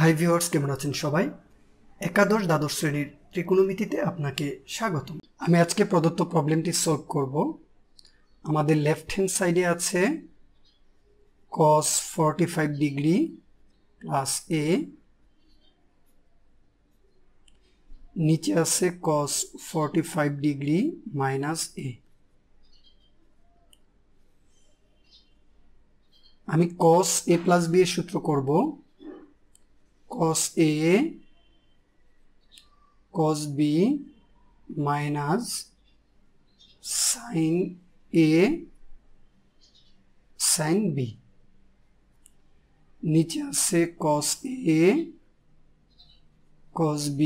high viewers কেমন আছেন সবাই একাদশ দ্বাদশ শ্রেণীর ত্রিকোণমিতিতে আপনাকে স্বাগতম আমি আজকে প্রদত্ত প্রবলেমটি সলভ করব আমাদের লেফট হ্যান্ড সাইডে আছে cos forty five degree plus A নিচে আছে cos forty five degree minus A আমি কস এ প্লাস বি এর সূত্র করবো cos A cos B minus sin A sin B नीचे से cos A cos B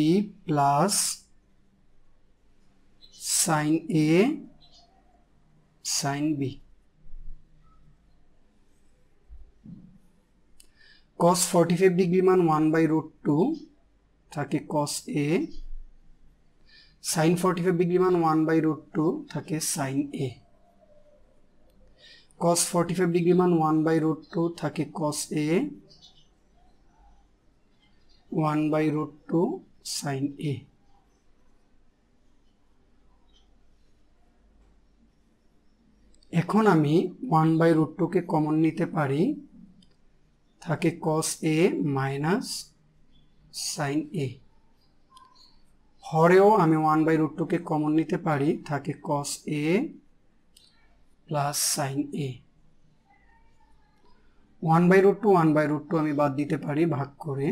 plus sin A sin B cos 45 degree মান 1 by root two থাকে cos a sin 45 degree মান 1 by root two থাকে sin a cos 45 degree মান 1 by root two থাকে cos a 1 by root two sin a এখন আমি 1 by root টুকে common নিতে পারি থাকে cos A minus sign A হরেও আমি ওয়ান বাই রুট টুকে কমন নিতে পারি থাকে cos A plus sine A one by root two one by root two আমি বাদ দিতে পারি ভাগ করে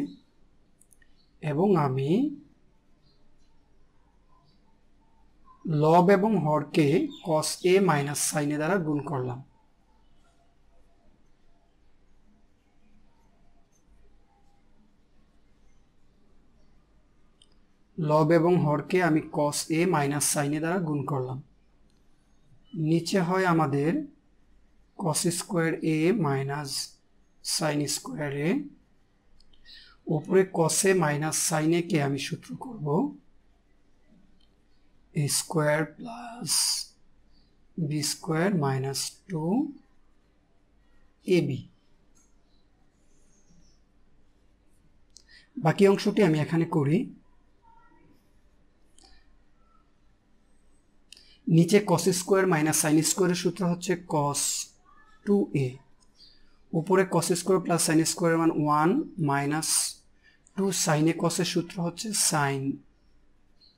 এবং আমি লব এবং হরকে কস এ মাইনাস সাইনে দ্বারা গুণ করলাম লব এবং হরকে আমি কস এ মাইনাস সাইনে দ্বারা গুণ করলাম নিচে হয় আমাদের cos square A minus sine square A উপরে কসে মাইনাস সাইনেকে আমি সূত্র করব A square plus B square minus two A B বাকি অংশটি আমি এখানে করি নিচে কস স্কোয়ার মাইনাস সাইন স্কোয়ারের সূত্র হচ্ছে কস টু এ উপরে cos square plus sine square মান ওয়ান মাইনাস টু সাইনে কসের সূত্র হচ্ছে সাইন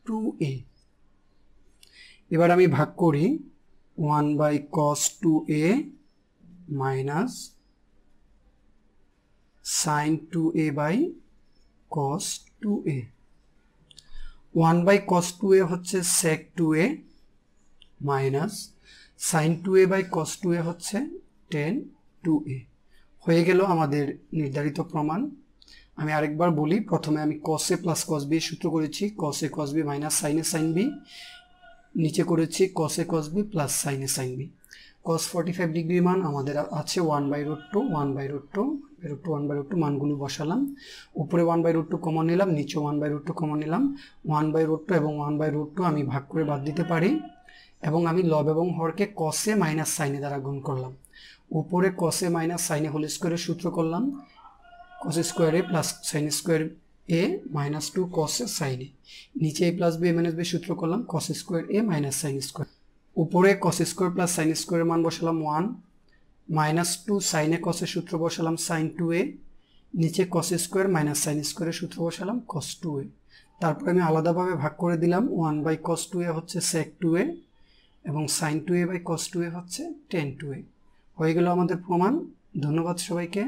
টু এ এবার আমি ভাগ করি one by cos two A minus sine two A by cos two A one by cos two A হচ্ছে sec two A minus sine two A by cos two A হচ্ছে tan two এ হয়ে গেল আমাদের নির্ধারিত প্রমাণ আমি আরেকবার বলি প্রথমে আমি cos A plus cos B সূত্র করেছি cos A cos B minus সাইনে সাইন বি নিচে করেছি cos A cos B plus সাইনে sine B cos forty five degree মান আমাদের আছে one by root two one by root two root two one by root two মানগুলো বসালাম উপরে one by root two common নিলাম নিচে one by root two common নিলাম ওয়ান বাই রোড টু এবং ওয়ান বাই রোড টু আমি ভাগ করে বাদ দিতে পারি এবং আমি লব এবং হরকে কসে মাইনাস সাইনে দ্বারা গুণ করলাম উপরে কসে মাইনাস সাইনে হোল স্কোয়ারের সূত্র করলাম কস স্কোয়ারে plus sine square A minus two কসে সাইনে নিচে A plus B A minus B সূত্র করলাম cos square A minus sine square উপরে কস স্কোয়ার প্লাস সাইন স্কোয়ারের মান বসালাম ওয়ান মাইনাস টু সাইনে কসের সূত্র বসালাম সাইন টু এ নিচে কস স্কোয়ার মাইনাস সাইন স্কোয়ারের সূত্র বসালাম কস টু এ তারপরে আমি আলাদাভাবে ভাগ করে দিলাম one by cos two A হচ্ছে সেক টু এ এবং sine two A by cos two A হচ্ছে টেন টু এ হয়ে গেল আমাদের প্রমাণ ধন্যবাদ সবাইকে